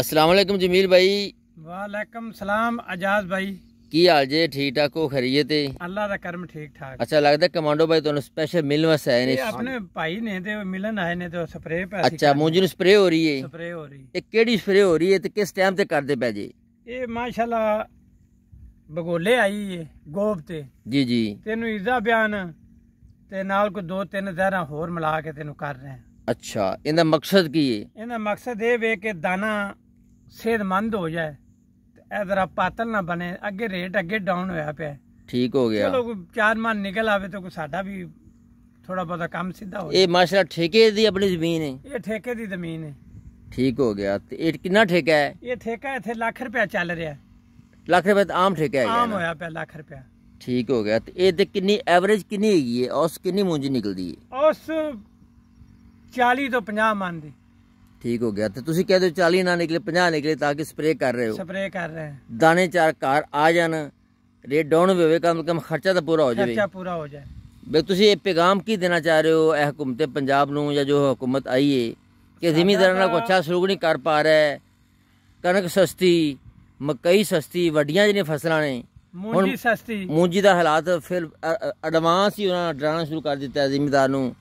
ਅਸਲਾਮ ਅਲੈਕਮ ਜਮੀਲ ਭਾਈ ਵਾਲੇਕਮ ਸਲਾਮ ਅਜਾਜ਼ ਭਾਈ ਕੀ ਹਾਲ ਜੇ ਠੀਕ ਠਾਕ ਹੋ ਖਰੀਏ ਤੇ ਅੱਲਾ ਦਾ ਕਰਮ ਠੀਕ ਠਾਕ ਅੱਛਾ ਲੱਗਦਾ ਕਮਾਂਡੋ ਭਾਈ ਤੁਹਾਨੂੰ ਸਪੈਸ਼ਲ ਮਿਲਣ ਵਾਸਤੇ ਆਏ ਨੇ ਆਪਣੇ ਭਾਈ ਨੇ ਤੇ ਮਿਲਣ ਆਏ ਨੇ ਤੇ ਸਪਰੇਅ ਪੈ ਅੱਛਾ ਮੂੰਜ ਨੂੰ ਸਪਰੇਅ ਹੋ ਰਹੀ ਹੈ ਸਪਰੇਅ ਹੋ ਰਹੀ ਇਹ ਕਿਹੜੀ ਸਪਰੇਅ ਹੋ ਰਹੀ ਹੈ ਤੇ ਕਿਸ ਟਾਈਮ ਤੇ ਕਰਦੇ ਪੈ ਜੇ ਇਹ ਮਾਸ਼ਾਅੱਲਾ ਬਗੋਲੇ ਆਈ ਏ ਗੋਬ ਤੇ ਜੀ ਜੀ ਤੈਨੂੰ ਇਜ਼ਾ ਬਿਆਨ ਤੇ ਨਾਲ ਕੋ ਦੋ ਤਿੰਨ ਜ਼ਹਿਰਾਂ ਹੋਰ ਮਿਲਾ ਕੇ ਤੈਨੂੰ ਕਰ ਰਹੇ ਅੱਛਾ ਇਹਦਾ ਮਕਸਦ ਕੀ ਏ ਇਹਦਾ ਮਕਸਦ ਇਹ ਵੇ ਕਿ ਦਾਣਾ सेहतमंद हो जाए तो जरा पातल ना बने अगे रेट अगे डाउन होया ठीक हो गया चलो चार मन निकल आवे तो साडा भी थोड़ा बहुत काम सीधा हो ये माशाल्लाह ठेके दी अपनी जमीन है ये ठेके दी जमीन है ठीक हो गया तो ये कितना ठेका है ये ठेका इथे लाख रुपया चल रहा है लाख रुपया तो आम ठेका है आम होया पे लाख रुपया ਠੀਕ ਹੋ ਗਿਆ ਤੇ ਇਹ ਤੇ ਕਿੰਨੀ ਐਵਰੇਜ ਕਿੰਨੀ ਹੈਗੀ ਹੈ ਉਸ ਕਿੰਨੀ ਮੁੰਜ ਨਿਕਲਦੀ ਹੈ ਉਸ 40 ਤੋਂ 50 ਮਨ ਦੀ ਠੀਕ ਹੋ ਗਿਆ ਤੇ ਤੁਸੀਂ ਕਹਦੇ 40 ਨਾ ਨਿਕਲੇ 50 ਨਿਕਲੇ ਤਾਂ ਕਿ ਸਪਰੇ ਕਰ ਰਹੇ ਹੋ ਸਪਰੇ ਕਰ ਰਹੇ ਹਾਂ ਦਾਣੇ ਚਾਰ ਘਰ ਆ ਜਾਣ ਰੇਟ ਡਾਊਨ ਹੋਵੇ ਕੰਮ ਕਮ ਖਰਚਾ ਤਾਂ ਪੂਰਾ ਹੋ ਜਾਵੇ ਖਰਚਾ ਪੂਰਾ ਹੋ ਜਾਏ ਬੇ ਤੁਸੀਂ ਇਹ ਪੈਗਾਮ ਕੀ ਦੇਣਾ ਚਾਹ ਰਹੇ ਹੋ ਇਹ ਹਕੂਮਤੇ ਪੰਜਾਬ ਨੂੰ ਜਾਂ ਜੋ ਹਕੂਮਤ ਆਈ ਏ ਕਿ ਜ਼ਿਮੀਂਦਾਰਾਂ ਨਾਲ ਕੋਈ ਅੱਛਾ ਸਲੂਕ ਨਹੀਂ ਕਰ ਪਾ ਰਿਹਾ ਹੈ ਕਣਕ ਸਸਤੀ ਮਕਈ ਸਸਤੀ ਵੱਡੀਆਂ ਜਿਹੜੀਆਂ ਫਸਲਾਂ ਨੇ ਮੂੰਜੀ ਸਸਤੀ ਮੂੰਜੀ ਦਾ ਹਾਲਾਤ ਫਿਰ ਐਡਵਾਂਸ ਹੀ ਉਹਨਾਂ ਡਰਾਣਾ ਸ਼ੁਰੂ ਕਰ ਦਿੱਤਾ ਜ਼ਿਮੀਂਦਾਰ ਨੂੰ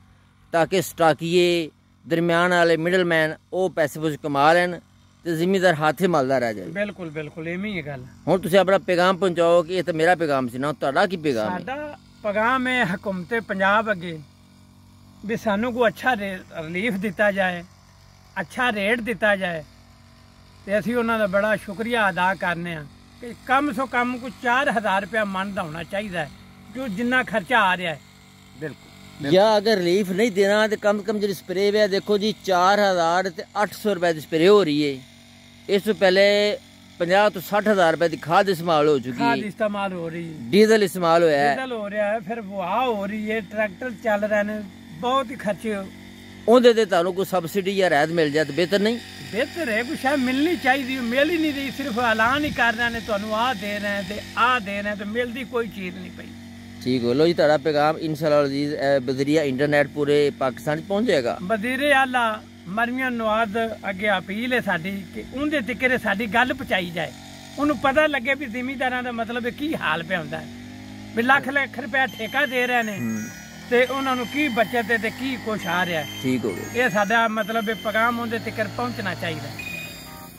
ਤਾਂ ਕਿ ਸਟਾਕੀਏ ਦਰਮਿਆਨ ਵਾਲੇ ਮਿਡਲਮੈਨ ਉਹ ਪੈਸੇ ਪੁੱਛ ਕਮਾ ਲੈਣ ਤੇ ਜ਼ਿਮੀਦਾਰ ਹਾਥੇ ਮਲਦਾ ਰਹਿ ਜਾਏ ਬਿਲਕੁਲ ਬਿਲਕੁਲ ਐਵੇਂ ਹੀ ਗੱਲ ਹੁਣ ਤੁਸੀਂ ਆਪਣਾ ਪੈਗਾਮ ਪਹੁੰਚਾਓ ਕਿ ਇਹ ਤਾਂ ਮੇਰਾ ਪੈਗਾਮ ਸੀ ਨਾ ਤੁਹਾਡਾ ਕੀ ਪੈਗਾਮ ਹੈ ਸਾਡਾ ਪੈਗਾਮ ਹੈ ਹਕੂਮਤ ਪੰਜਾਬ ਅੱਗੇ ਵੀ ਸਾਨੂੰ ਕੋ ਅੱਛਾ ਰਿਲੀਫ ਦਿੱਤਾ ਜਾਏ ਅੱਛਾ ਰੇਟ ਦਿੱਤਾ ਜਾਏ ਤੇ ਅਸੀਂ ਉਹਨਾਂ ਦਾ ਬੜਾ ਸ਼ੁਕਰੀਆ ਅਦਾ ਕਰਨੇ ਆ ਕਿ ਕਮ ਸੋ ਕਮ ਕੋ 4000 ਰੁਪਏ ਮੰਨਦਾ ਹੋਣਾ ਚਾਹੀਦਾ ਜੋ ਜਿੰਨਾ ਖਰਚਾ ਆ ਰਿਹਾ ਹੈ ਬਿਲਕੁਲ ਜਾਂ ਅਗਰ ਰਿਲੀਫ ਨਹੀਂ ਦੇਣਾ ਤੇ ਕਮ ਕਮ ਜਿਹੜੀ ਸਪਰੇ ਹੈ ਦੇਖੋ ਜੀ 4000 ਤੇ 800 ਰੁਪਏ ਦੀ ਸਪਰੇ ਹੋ ਰਹੀ ਹੈ ਇਸ ਤੋਂ ਪਹਿਲੇ 50 ਤੋਂ 60000 ਰੁਪਏ ਦੀ ਖਾਦ ਇਸਤੇਮਾਲ ਹੋ ਚੁੱਕੀ ਹੈ ਖਾਦ ਇਸਤੇਮਾਲ ਹੋ ਰਹੀ ਹੈ ਡੀਜ਼ਲ ਇਸਤੇਮਾਲ ਹੋਇਆ ਹੈ ਡੀਜ਼ਲ ਹੋ ਰਿਹਾ ਹੈ ਫਿਰ ਵਾਹ ਹੋ ਰਹੀ ਹੈ ਟਰੈਕਟਰ ਚੱਲ ਰਹੇ ਨੇ ਬਹੁਤ ਹੀ ਖਰਚੇ ਉਹਦੇ ਤੇ ਤੁਹਾਨੂੰ ਕੋਈ ਸਬਸਿਡੀ ਜਾਂ ਰਾਹਤ ਮਿਲ ਜਾਏ ਤਾਂ ਬਿਹਤਰ ਨਹੀਂ ਬਿਹਤਰ ਹੈ ਕੁਛ ਹੈ ਮਿਲਣੀ ਚਾਹੀਦੀ ਮਿਲ ਹੀ ਨਹੀਂ ਰਹੀ ਸਿਰਫ ਐਲਾਨ ਹੀ ਕਰ ਰਹੇ ਨੇ ਤੁਹਾਨੂੰ ਆਹ ਦੇ ਰਹੇ ਤੇ ਆਹ ਦੇ ਰਹੇ ਤੇ ਮਿਲਦੀ ਕੋਈ ਚੀਜ਼ ਨਹੀਂ ਪਈ ਠੀਕ ਹੋ ਲੋ ਜੀ ਤੁਹਾਡਾ ਪੈਗਾਮ ਇਨਸ਼ਾਅੱਲਾ ਅਜ਼ੀਜ਼ ਬਦਰੀਆ ਇੰਟਰਨੈਟ ਪੂਰੇ ਪਾਕਿਸਤਾਨ ਚ ਪਹੁੰਚ ਜਾਏਗਾ ਬਜ਼ੀਰੇ ਆਲਾ ਮਰਮੀਆਂ ਨਵਾਦ ਅੱਗੇ ਅਪੀਲ ਹੈ ਸਾਡੀ ਕਿ ਉਹਦੇ ਤਿੱਕਰੇ ਸਾਡੀ ਗੱਲ ਪਹੁੰਚਾਈ ਜਾਏ ਉਹਨੂੰ ਪਤਾ ਲੱਗੇ ਵੀ ਜ਼ਿਮੀਦਾਰਾਂ ਦਾ ਮਤਲਬ ਕੀ ਹਾਲ ਪਿਆ ਹੁੰਦਾ ਹੈ ਵੀ ਲੱਖ ਲੱਖ ਰੁਪਏ ਠੇਕਾ ਦੇ ਰਹੇ ਨੇ ਤੇ ਉਹਨਾਂ ਨੂੰ ਕੀ ਬਚਤ ਤੇ ਕੀ ਕੁਛ ਆ ਰਿਹਾ ਠੀਕ ਹੋ ਗਿਆ ਇਹ ਸਾਡਾ ਮਤਲਬ ਪੈਗਾਮ ਉਹਦੇ ਤਿੱਕਰ ਪਹੁੰਚਣਾ ਚਾਹੀਦਾ